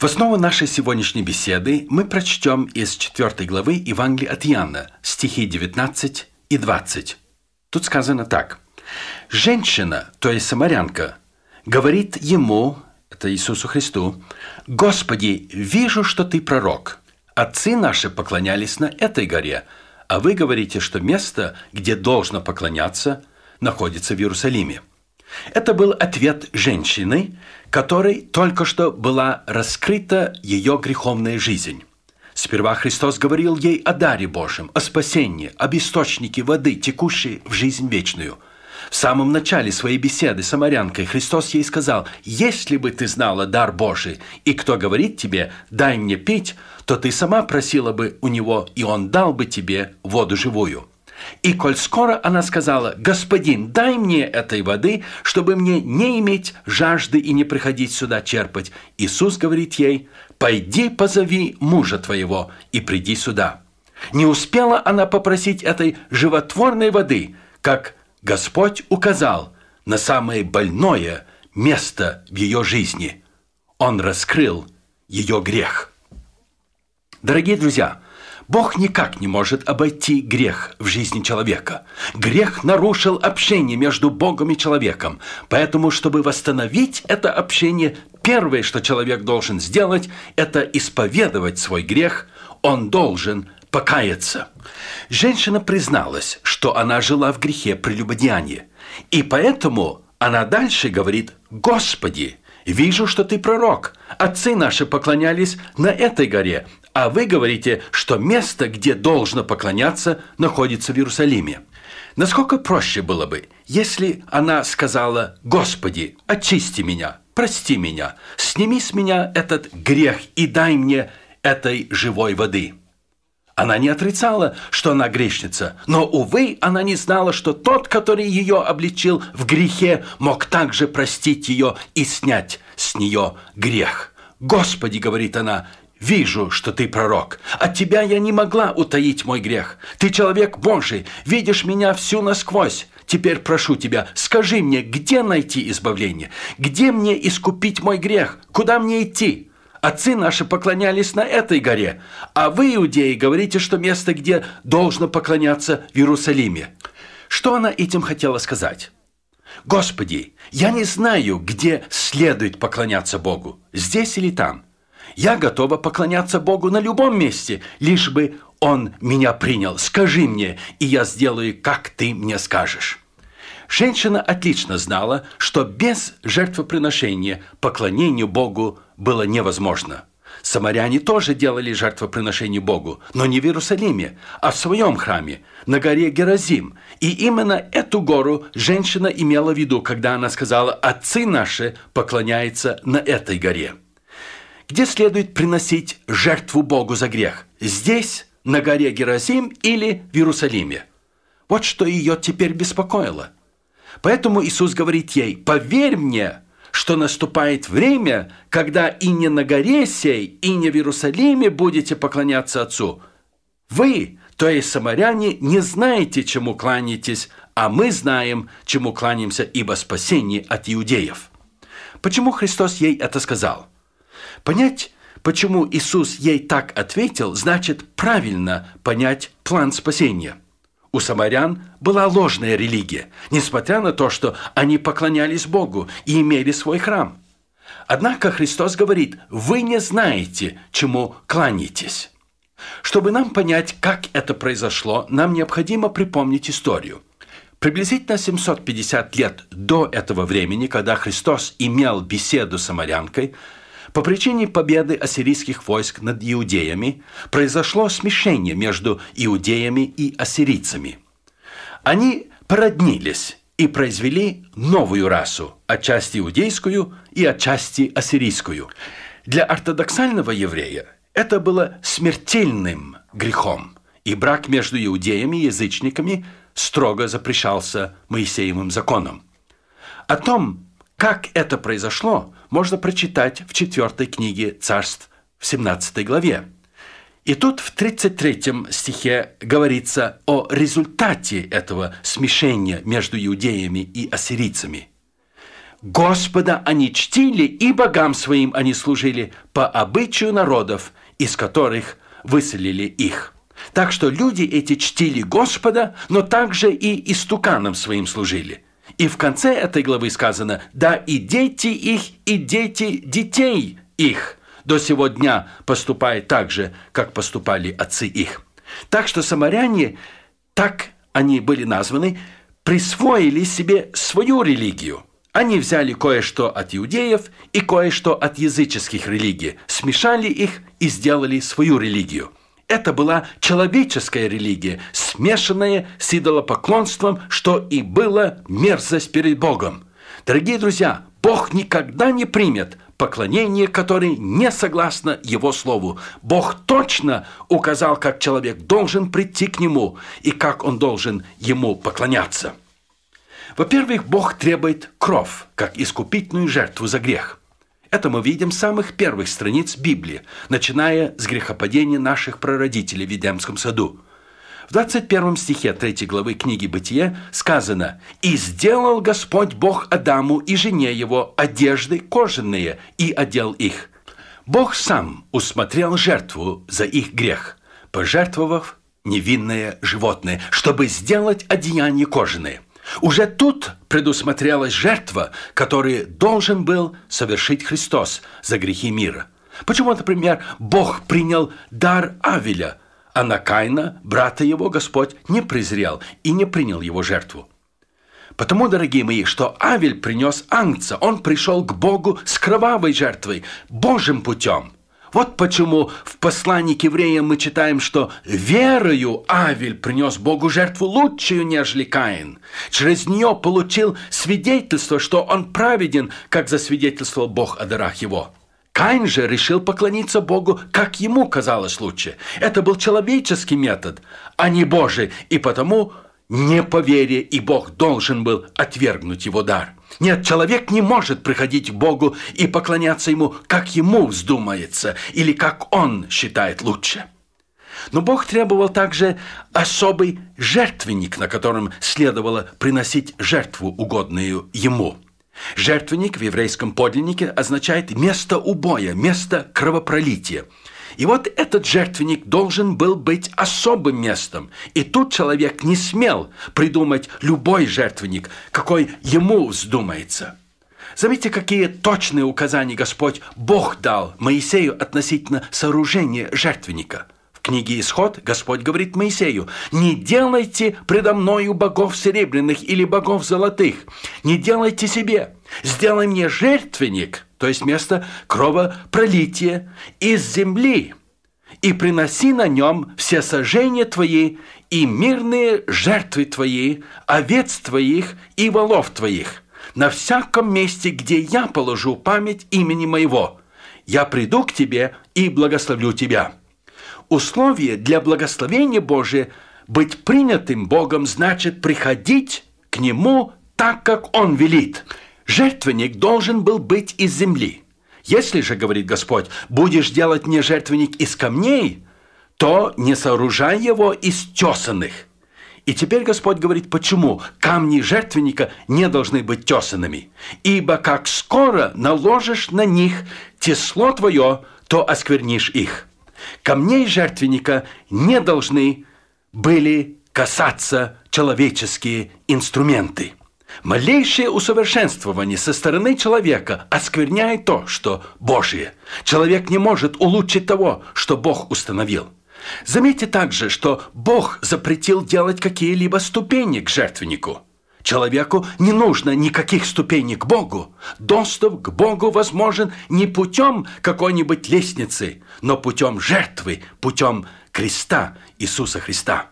В основу нашей сегодняшней беседы мы прочтем из 4 главы Евангелия от Иоанна, стихи 19 и 20. Тут сказано так. «Женщина, то есть самарянка, говорит ему, это Иисусу Христу, «Господи, вижу, что ты пророк. Отцы наши поклонялись на этой горе, а вы говорите, что место, где должно поклоняться, находится в Иерусалиме». Это был ответ женщины, которой только что была раскрыта ее греховная жизнь. Сперва Христос говорил ей о даре Божьем, о спасении, об источнике воды, текущей в жизнь вечную. В самом начале своей беседы с самарянкой Христос ей сказал, «Если бы ты знала дар Божий, и кто говорит тебе, дай мне пить, то ты сама просила бы у него, и он дал бы тебе воду живую». И коль скоро она сказала, «Господин, дай мне этой воды, чтобы мне не иметь жажды и не приходить сюда черпать», Иисус говорит ей, «Пойди позови мужа твоего и приди сюда». Не успела она попросить этой животворной воды, как Господь указал на самое больное место в ее жизни. Он раскрыл ее грех. Дорогие друзья, – Бог никак не может обойти грех в жизни человека. Грех нарушил общение между Богом и человеком. Поэтому, чтобы восстановить это общение, первое, что человек должен сделать, это исповедовать свой грех. Он должен покаяться. Женщина призналась, что она жила в грехе прелюбодеянии, И поэтому она дальше говорит «Господи, Вижу, что ты пророк. Отцы наши поклонялись на этой горе, а вы говорите, что место, где должно поклоняться, находится в Иерусалиме. Насколько проще было бы, если она сказала «Господи, очисти меня, прости меня, сними с меня этот грех и дай мне этой живой воды». Она не отрицала, что она грешница, но, увы, она не знала, что тот, который ее обличил в грехе, мог также простить ее и снять с нее грех. «Господи», — говорит она, Вижу, что ты пророк. От тебя я не могла утаить мой грех. Ты человек Божий, видишь меня всю насквозь. Теперь прошу тебя, скажи мне, где найти избавление? Где мне искупить мой грех? Куда мне идти? Отцы наши поклонялись на этой горе, а вы, иудеи, говорите, что место, где должно поклоняться в Иерусалиме. Что она этим хотела сказать? Господи, я не знаю, где следует поклоняться Богу, здесь или там. Я готова поклоняться Богу на любом месте, лишь бы Он меня принял. Скажи мне, и я сделаю, как ты мне скажешь». Женщина отлично знала, что без жертвоприношения поклонению Богу было невозможно. Самаряне тоже делали жертвоприношение Богу, но не в Иерусалиме, а в своем храме, на горе Геразим. И именно эту гору женщина имела в виду, когда она сказала «Отцы наши поклоняются на этой горе». Где следует приносить жертву Богу за грех? Здесь, на горе Герасим или в Иерусалиме? Вот что ее теперь беспокоило. Поэтому Иисус говорит ей, «Поверь мне, что наступает время, когда и не на горе сей, и не в Иерусалиме будете поклоняться Отцу. Вы, то есть самаряне, не знаете, чему кланяетесь, а мы знаем, чему кланяемся, ибо спасение от иудеев». Почему Христос ей это сказал? – Понять, почему Иисус ей так ответил, значит правильно понять план спасения. У самарян была ложная религия, несмотря на то, что они поклонялись Богу и имели свой храм. Однако Христос говорит, вы не знаете, чему кланяетесь. Чтобы нам понять, как это произошло, нам необходимо припомнить историю. Приблизительно 750 лет до этого времени, когда Христос имел беседу с самарянкой, по причине победы ассирийских войск над иудеями произошло смешение между иудеями и ассирийцами. Они породнились и произвели новую расу, отчасти иудейскую и отчасти ассирийскую. Для ортодоксального еврея это было смертельным грехом, и брак между иудеями и язычниками строго запрещался Моисеевым законом. О том, как это произошло, можно прочитать в четвертой книге царств в 17 главе. И тут в 33 стихе говорится о результате этого смешения между иудеями и ассирийцами. «Господа они чтили, и богам своим они служили по обычаю народов, из которых выселили их». Так что люди эти чтили Господа, но также и истуканам своим служили – и в конце этой главы сказано, да и дети их, и дети детей их до сего дня поступает так же, как поступали отцы их. Так что самаряне, так они были названы, присвоили себе свою религию. Они взяли кое-что от иудеев и кое-что от языческих религий, смешали их и сделали свою религию – это была человеческая религия, смешанная с идолопоклонством, что и было мерзость перед Богом. Дорогие друзья, Бог никогда не примет поклонение, которое не согласно Его Слову. Бог точно указал, как человек должен прийти к Нему и как он должен Ему поклоняться. Во-первых, Бог требует кровь, как искупительную жертву за грех. Это мы видим с самых первых страниц Библии, начиная с грехопадения наших прародителей в Едемском саду. В 21 стихе 3 главы книги Бытия сказано «И сделал Господь Бог Адаму и жене его одежды кожаные, и одел их». Бог сам усмотрел жертву за их грех, пожертвовав невинное животное, чтобы сделать одеяние кожаные – уже тут предусмотрелась жертва, которую должен был совершить Христос за грехи мира. Почему, например, Бог принял дар Авеля, а на Каина, брата его, Господь не презрел и не принял его жертву? Потому, дорогие мои, что Авель принес Ангца, он пришел к Богу с кровавой жертвой, Божьим путем – вот почему в послании к евреям мы читаем, что «верою Авель принес Богу жертву лучшую, нежели Каин. Через нее получил свидетельство, что он праведен, как засвидетельствовал Бог о дарах его». Каин же решил поклониться Богу, как ему казалось лучше. Это был человеческий метод, а не Божий, и потому не по вере, и Бог должен был отвергнуть его дар. Нет, человек не может приходить к Богу и поклоняться Ему, как ему вздумается или как он считает лучше. Но Бог требовал также особый жертвенник, на котором следовало приносить жертву, угодную Ему. Жертвенник в еврейском подлиннике означает место убоя, место кровопролития – и вот этот жертвенник должен был быть особым местом. И тут человек не смел придумать любой жертвенник, какой ему вздумается. Заметьте, какие точные указания Господь Бог дал Моисею относительно сооружения жертвенника – В книге Исход Господь говорит Моисею, «Не делайте предо мною богов серебряных или богов золотых, не делайте себе, Сделай мне жертвенник, то есть место кровопролития, из земли, и приноси на нем все сожжения твои и мирные жертвы твои, овец твоих и волов твоих, на всяком месте, где я положу память имени моего. Я приду к тебе и благословлю тебя». Условие для благословения Божия быть принятым Богом значит приходить к Нему так, как Он велит – Жертвенник должен был быть из земли. Если же, говорит Господь, будешь делать мне жертвенник из камней, то не сооружай его из тесанных. И теперь Господь говорит, почему камни жертвенника не должны быть тесанными. Ибо как скоро наложишь на них тесло твое, то осквернишь их. Камней жертвенника не должны были касаться человеческие инструменты. Малейшее усовершенствование со стороны человека оскверняет то, что Божие. Человек не может улучшить того, что Бог установил. Заметьте также, что Бог запретил делать какие-либо ступени к жертвеннику. Человеку не нужно никаких ступеней к Богу. Доступ к Богу возможен не путем какой-нибудь лестницы, но путем жертвы, путем креста Иисуса Христа.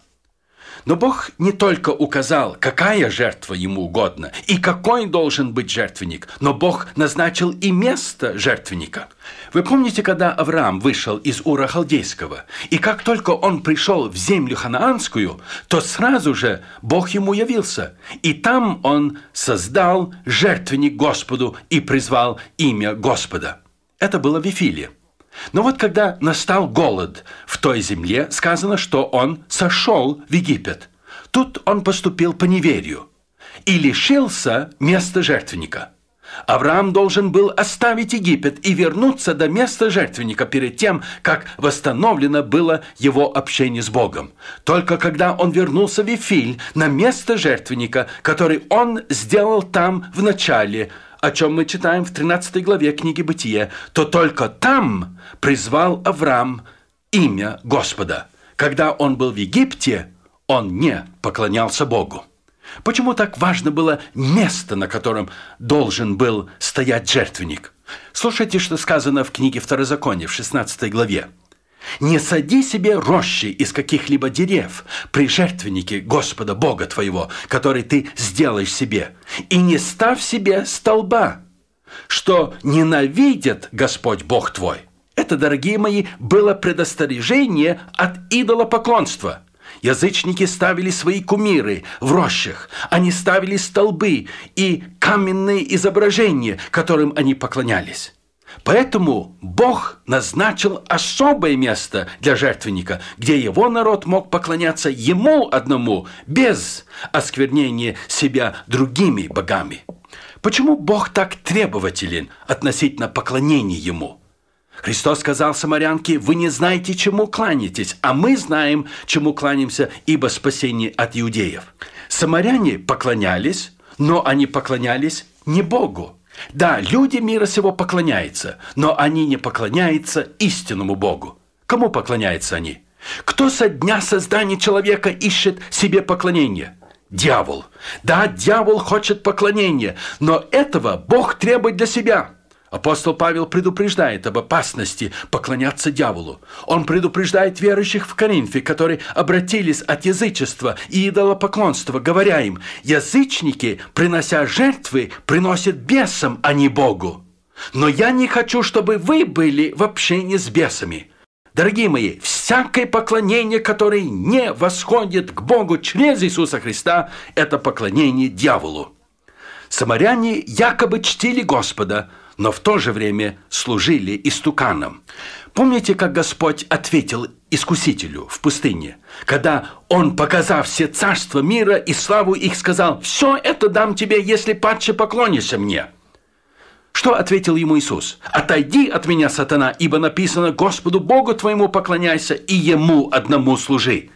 Но Бог не только указал, какая жертва ему угодна и какой должен быть жертвенник, но Бог назначил и место жертвенника. Вы помните, когда Авраам вышел из Ура Халдейского, и как только он пришел в землю ханаанскую, то сразу же Бог ему явился, и там он создал жертвенник Господу и призвал имя Господа. Это было в Вифиле. Но вот когда настал голод в той земле, сказано, что он сошел в Египет. Тут он поступил по неверию и лишился места жертвенника. Авраам должен был оставить Египет и вернуться до места жертвенника перед тем, как восстановлено было его общение с Богом. Только когда он вернулся в Вифиль на место жертвенника, который он сделал там в начале, о чем мы читаем в 13 главе книги Бытия, то только там призвал Авраам имя Господа. Когда он был в Египте, он не поклонялся Богу. Почему так важно было место, на котором должен был стоять жертвенник? Слушайте, что сказано в книге Второзакония в 16 главе. Не сади себе рощи из каких-либо дерев при жертвеннике Господа Бога твоего, который ты сделаешь себе, и не ставь себе столба, что ненавидит Господь Бог твой. Это, дорогие мои, было предостережение от идолопоклонства – Язычники ставили свои кумиры в рощах, они ставили столбы и каменные изображения, которым они поклонялись. Поэтому Бог назначил особое место для жертвенника, где его народ мог поклоняться ему одному, без осквернения себя другими богами. Почему Бог так требователен относительно поклонения ему? Христос сказал самарянке, вы не знаете, чему кланяетесь, а мы знаем, чему кланяемся, ибо спасение от иудеев. Самаряне поклонялись, но они поклонялись не Богу, да, люди мира сего поклоняются, но они не поклоняются истинному Богу. Кому поклоняются они? Кто со дня создания человека ищет себе поклонение? Дьявол. Да, дьявол хочет поклонения, но этого Бог требует для себя – Апостол Павел предупреждает об опасности поклоняться дьяволу. Он предупреждает верующих в Коринфе, которые обратились от язычества и идолопоклонства, говоря им, «Язычники, принося жертвы, приносят бесам, а не Богу. Но я не хочу, чтобы вы были в общении с бесами». Дорогие мои, всякое поклонение, которое не восходит к Богу через Иисуса Христа, это поклонение дьяволу. Самаряне якобы чтили Господа – но в то же время служили истуканам. Помните, как Господь ответил искусителю в пустыне, когда он, показав все царства мира и славу их, сказал, «Все это дам тебе, если падше поклонишься мне». Что ответил ему Иисус? «Отойди от меня, сатана, ибо написано, Господу Богу твоему поклоняйся и Ему одному служи».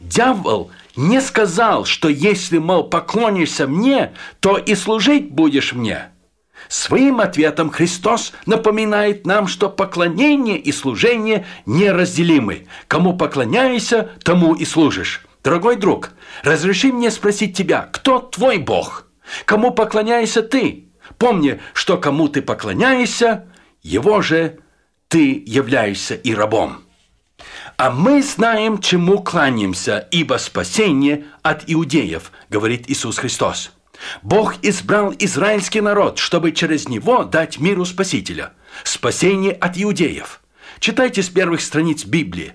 Дьявол не сказал, что если, мол, поклонишься мне, то и служить будешь мне – Своим ответом Христос напоминает нам, что поклонение и служение неразделимы. Кому поклоняешься, тому и служишь. Дорогой друг, разреши мне спросить тебя, кто твой Бог? Кому поклоняешься ты? Помни, что кому ты поклоняешься, его же ты являешься и рабом. А мы знаем, чему кланяемся, ибо спасение от иудеев, говорит Иисус Христос. Бог избрал израильский народ, чтобы через него дать миру Спасителя, спасение от иудеев. Читайте с первых страниц Библии.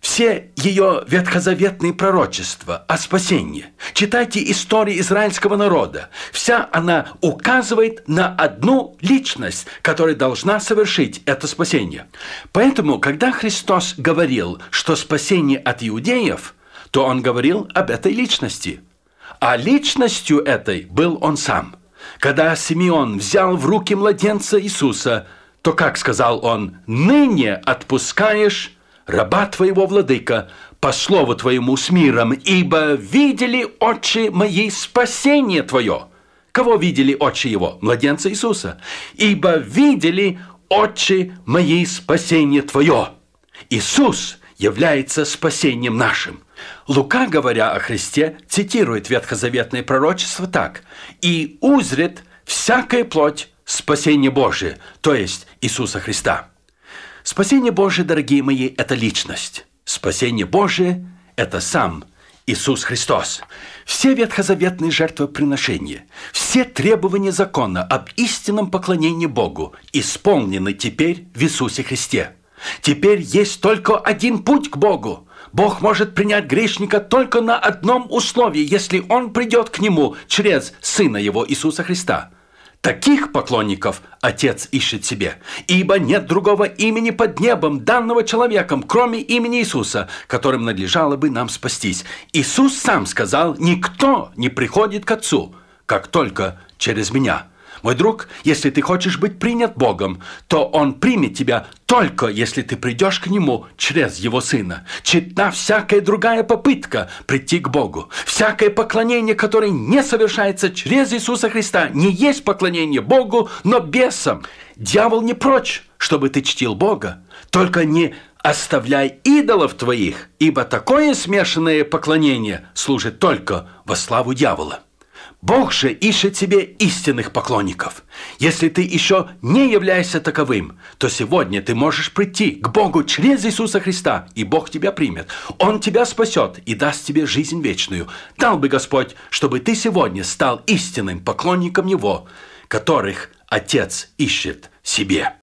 Все ее ветхозаветные пророчества о спасении. Читайте истории израильского народа. Вся она указывает на одну личность, которая должна совершить это спасение. Поэтому, когда Христос говорил, что спасение от иудеев, то он говорил об этой личности – а личностью этой был он сам. Когда Симеон взял в руки младенца Иисуса, то, как сказал он, «Ныне отпускаешь раба твоего владыка, по слову твоему с миром, ибо видели очи мои спасение твое». Кого видели очи его? Младенца Иисуса. «Ибо видели очи мои спасение твое». Иисус является спасением нашим – Лука, говоря о Христе, цитирует ветхозаветное пророчество так. «И узрит всякая плоть спасение Божие», то есть Иисуса Христа. Спасение Божие, дорогие мои, это личность. Спасение Божие – это сам Иисус Христос. Все ветхозаветные жертвоприношения, все требования закона об истинном поклонении Богу исполнены теперь в Иисусе Христе. Теперь есть только один путь к Богу – Бог может принять грешника только на одном условии, если он придет к нему через Сына Его Иисуса Христа. Таких поклонников Отец ищет себе, ибо нет другого имени под небом, данного человеком, кроме имени Иисуса, которым надлежало бы нам спастись. Иисус сам сказал, никто не приходит к Отцу, как только через меня – мой друг, если ты хочешь быть принят Богом, то Он примет тебя только если ты придешь к Нему через Его Сына. Читна всякая другая попытка прийти к Богу. Всякое поклонение, которое не совершается через Иисуса Христа, не есть поклонение Богу, но бесам. Дьявол не прочь, чтобы ты чтил Бога. Только не оставляй идолов твоих, ибо такое смешанное поклонение служит только во славу дьявола. Бог же ищет себе истинных поклонников. Если ты еще не являешься таковым, то сегодня ты можешь прийти к Богу через Иисуса Христа, и Бог тебя примет. Он тебя спасет и даст тебе жизнь вечную. Дал бы Господь, чтобы ты сегодня стал истинным поклонником Его, которых Отец ищет себе.